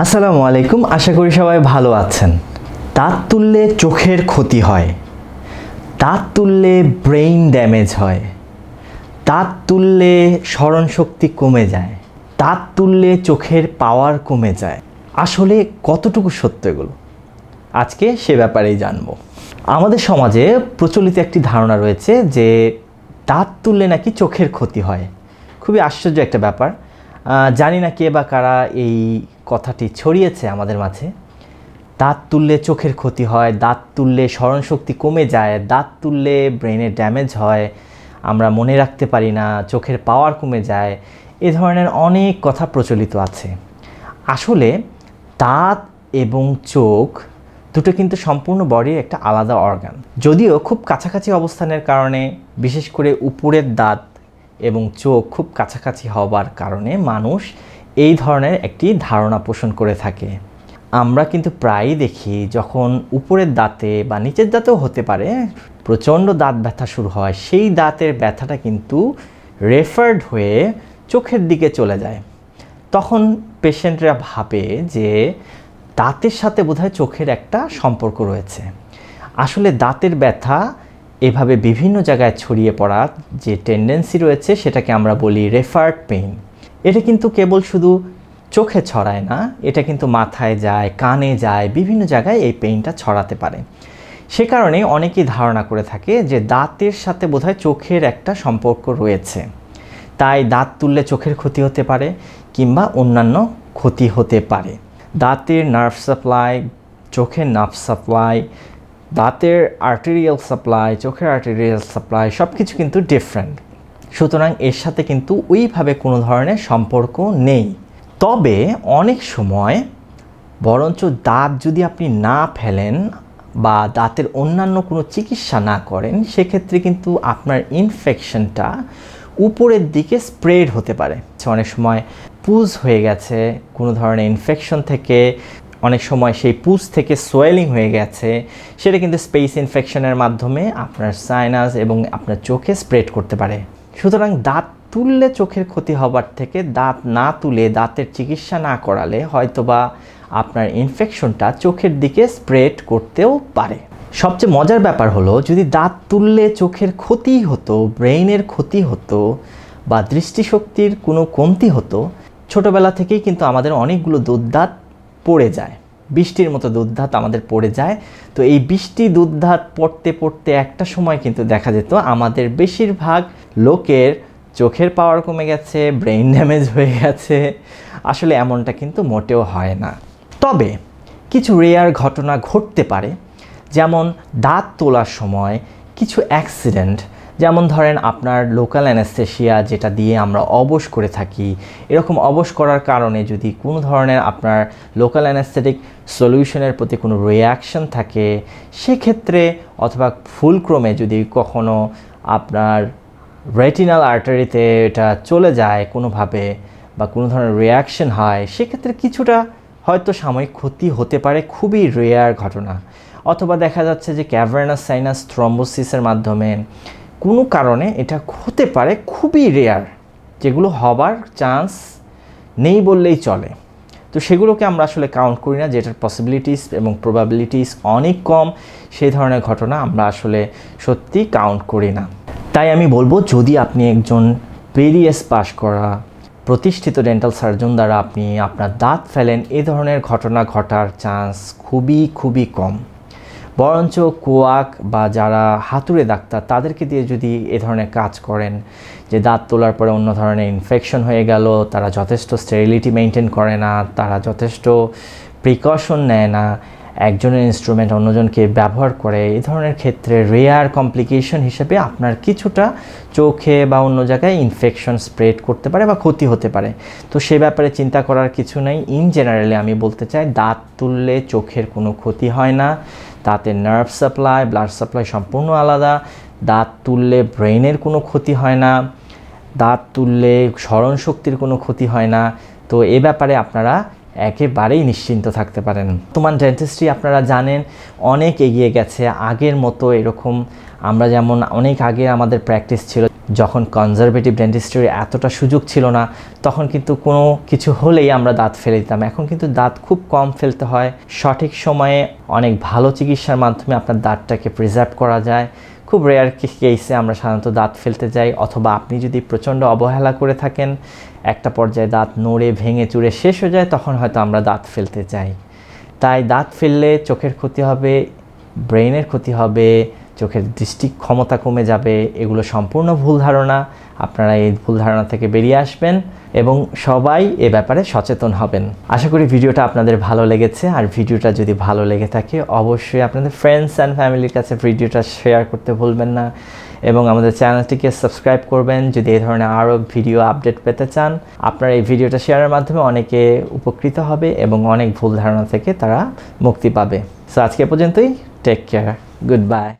আসসালামু আলাইকুম আশা করি সবাই ভালো আছেন দাঁত তুললে চোখের ক্ষতি হয় দাঁত তুললে ব্রেইন ড্যামেজ হয় দাঁত তুললে স্মরণশক্তি কমে যায় দাঁত তুললে চোখের পাওয়ার কমে যায় আসলে কতটুকু সত্য এগুলো আজকে সে ব্যাপারেই জানব আমাদের সমাজে প্রচলিত একটি ধারণা রয়েছে যে দাঁত তুললে নাকি চোখের ক্ষতি হয় খুবই আশ্চর্য একটা ব্যাপার জানি না কে বা কারা এই কথাটি ছড়িয়েছে আমাদের মাঝে দাঁত তুললে চোখের ক্ষতি হয় দাঁত তুললে স্মরণশক্তি কমে যায় দাঁত তুললে ব্রেনে ড্যামেজ হয় আমরা মনে রাখতে পারি না চোখের পাওয়ার কমে যায় এ ধরনের অনেক কথা প্রচলিত আছে আসলে দাঁত এবং চোখ দুটো কিন্তু সম্পূর্ণ বডির একটা আলাদা অর্গান যদিও খুব কাছাকাছি অবস্থানের কারণে বিশেষ করে উপরের দাঁত এবং চোখ খুব কাছাকাছি হবার কারণে মানুষ এই ধরনের একটি ধারণা পোষণ করে থাকে আমরা কিন্তু প্রায়ই দেখি যখন উপরের দাঁতে বা নিচের দাঁতেও হতে পারে প্রচণ্ড দাঁত ব্যথা শুরু হয় সেই দাঁতের ব্যথাটা কিন্তু রেফার্ড হয়ে চোখের দিকে চলে যায় তখন পেশেন্টরা ভাবে যে দাঁতের সাথে বোধহয় চোখের একটা সম্পর্ক রয়েছে আসলে দাঁতের ব্যথা এভাবে বিভিন্ন জায়গায় ছড়িয়ে পড়া যে টেন্ডেন্সি রয়েছে সেটাকে আমরা বলি রেফার্ড পেইন এটা কিন্তু কেবল শুধু চোখে ছড়ায় না এটা কিন্তু মাথায় যায় কানে যায় বিভিন্ন জায়গায় এই পেইনটা ছড়াতে পারে সে কারণে অনেকেই ধারণা করে থাকে যে দাঁতের সাথে বোধহয় চোখের একটা সম্পর্ক রয়েছে তাই দাঁত তুললে চোখের ক্ষতি হতে পারে কিংবা অন্যান্য ক্ষতি হতে পারে দাঁতের নার্ভ সাপ্লাই চোখের নার্ভ সাপ্লাই দাঁতের আর্টেরিয়াল সাপ্লাই চোখের আর্টেরিয়াল সাপ্লাই সব কিছু কিন্তু ডিফারেন্ট সুতরাং এর সাথে কিন্তু ওইভাবে কোনো ধরনের সম্পর্ক নেই তবে অনেক সময় বরঞ্চ দাঁত যদি আপনি না ফেলেন বা দাঁতের অন্যান্য কোনো চিকিৎসা না করেন সেক্ষেত্রে কিন্তু আপনার ইনফেকশনটা উপরের দিকে স্প্রেড হতে পারে অনেক সময় পুজ হয়ে গেছে কোনো ধরনের ইনফেকশন থেকে অনেক সময় সেই পুজ থেকে সোয়েলিং হয়ে গেছে সেটা কিন্তু স্পেস ইনফেকশনের মাধ্যমে আপনার সাইনাস এবং আপনার চোখে স্প্রেড করতে পারে সুতরাং দাঁত তুললে চোখের ক্ষতি হবার থেকে দাঁত না তুলে দাঁতের চিকিৎসা না করালে হয়তোবা আপনার ইনফেকশনটা চোখের দিকে স্প্রেড করতেও পারে সবচেয়ে মজার ব্যাপার হলো যদি দাঁত তুললে চোখের ক্ষতি হতো ব্রেইনের ক্ষতি হতো বা দৃষ্টিশক্তির কোনো কমতি হতো ছোটোবেলা থেকেই কিন্তু আমাদের অনেকগুলো দুর্দাঁত পড়ে যায় বৃষ্টির মতো দুধধাত আমাদের পড়ে যায় তো এই বৃষ্টি দুধধাত পড়তে পড়তে একটা সময় কিন্তু দেখা যেত আমাদের বেশিরভাগ লোকের চোখের পাওয়ার কমে গেছে ব্রেইন ড্যামেজ হয়ে গেছে আসলে এমনটা কিন্তু মোটেও হয় না তবে কিছু রেয়ার ঘটনা ঘটতে পারে যেমন দাঁত তোলার সময় কিছু অ্যাক্সিডেন্ট যেমন ধরেন আপনার লোকাল অ্যানাস্থেশিয়া যেটা দিয়ে আমরা অবশ করে থাকি এরকম অবশ করার কারণে যদি কোনো ধরনের আপনার লোকাল অ্যানাস্থেটিক সলিউশনের প্রতি কোনো রিয়াকশন থাকে সেক্ষেত্রে অথবা ফুলক্রমে যদি কখনো আপনার রেটিনাল আর্টারিতে এটা চলে যায় কোনোভাবে বা কোনো ধরনের রিয়াকশন হয় সেক্ষেত্রে কিছুটা হয়তো সাময়িক ক্ষতি হতে পারে খুবই রেয়ার ঘটনা অথবা দেখা যাচ্ছে যে ক্যাভার্নাস সাইনাস থ্রম্বোসিসের মাধ্যমে কোনো কারণে এটা হতে পারে খুবই রেয়ার যেগুলো হবার চান্স নেই বললেই চলে তো সেগুলোকে আমরা আসলে কাউন্ট করি না যেটার পসিবিলিটিস এবং প্রবাবিলিটিস অনেক কম সেই ধরনের ঘটনা আমরা আসলে সত্যি কাউন্ট করি না তাই আমি বলবো যদি আপনি একজন পেরিএস পাস করা প্রতিষ্ঠিত ডেন্টাল সার্জন দ্বারা আপনি আপনার দাঁত ফেলেন এ ধরনের ঘটনা ঘটার চান্স খুবই খুবই কম বরঞ্চ কোয়াক বা যারা হাতুড়ে ডাক্তার তাদেরকে দিয়ে যদি এ ধরনের কাজ করেন যে দাঁত তোলার পরে অন্য ধরনের ইনফেকশন হয়ে গেল তারা যথেষ্ট স্টেরিলিটি মেনটেন করে না তারা যথেষ্ট প্রিকশন নেয় না একজনের ইনস্ট্রুমেন্ট অন্যজনকে ব্যবহার করে এই ধরনের ক্ষেত্রে রেয়ার কমপ্লিকেশন হিসেবে আপনার কিছুটা চোখে বা অন্য জায়গায় ইনফেকশন স্প্রেড করতে পারে বা ক্ষতি হতে পারে তো সে ব্যাপারে চিন্তা করার কিছু নাই ইন জেনারেলি আমি বলতে চাই দাঁত তুললে চোখের কোনো ক্ষতি হয় না তাতে নার্ভ সাপ্লাই ব্লাড সাপ্লাই সম্পূর্ণ আলাদা দাঁত তুললে ব্রেনের কোনো ক্ষতি হয় না দাঁত তুললে স্মরণশক্তির কোনো ক্ষতি হয় না তো এ ব্যাপারে আপনারা একেবারেই নিশ্চিন্ত থাকতে পারেন তোমার ডেন্টিস্ট্রি আপনারা জানেন অনেক এগিয়ে গেছে আগের মতো এরকম আমরা যেমন অনেক আগে আমাদের প্র্যাকটিস ছিল যখন কনজারভেটিভ ডেন্টিস্ট্রির এতটা সুযোগ ছিল না তখন কিন্তু কোনো কিছু হলেই আমরা দাঁত ফেলে দিতাম এখন কিন্তু দাঁত খুব কম ফেলতে হয় সঠিক সময়ে অনেক ভালো চিকিৎসার মাধ্যমে আপনার দাঁতটাকে প্রিজার্ভ করা যায় খুব রেয়ার কেসে আমরা সাধারণত দাঁত ফেলতে যাই অথবা আপনি যদি প্রচণ্ড অবহেলা করে থাকেন একটা পর্যায়ে দাঁত নড়ে ভেঙে চুড়ে শেষ হয়ে যায় তখন হয়তো আমরা দাঁত ফেলতে যাই তাই দাঁত ফেললে চোখের ক্ষতি হবে ব্রেনের ক্ষতি হবে চোখের দৃষ্টি ক্ষমতা কমে যাবে এগুলো সম্পূর্ণ ভুল ধারণা আপনারা এই ভুল ধারণা থেকে বেরিয়ে আসবেন এবং সবাই এ ব্যাপারে সচেতন হবেন আশা করি ভিডিওটা আপনাদের ভালো লেগেছে আর ভিডিওটা যদি ভালো লেগে থাকে অবশ্যই আপনাদের ফ্রেন্ডস অ্যান্ড ফ্যামিলির কাছে ভিডিওটা শেয়ার করতে ভুলবেন না এবং আমাদের চ্যানেলটিকে সাবস্ক্রাইব করবেন যদি এই ধরনের আরও ভিডিও আপডেট পেতে চান আপনার এই ভিডিওটা শেয়ারের মাধ্যমে অনেকে উপকৃত হবে এবং অনেক ভুল ধারণা থেকে তারা মুক্তি পাবে সো আজকে পর্যন্তই টেক কেয়ার গুড বাই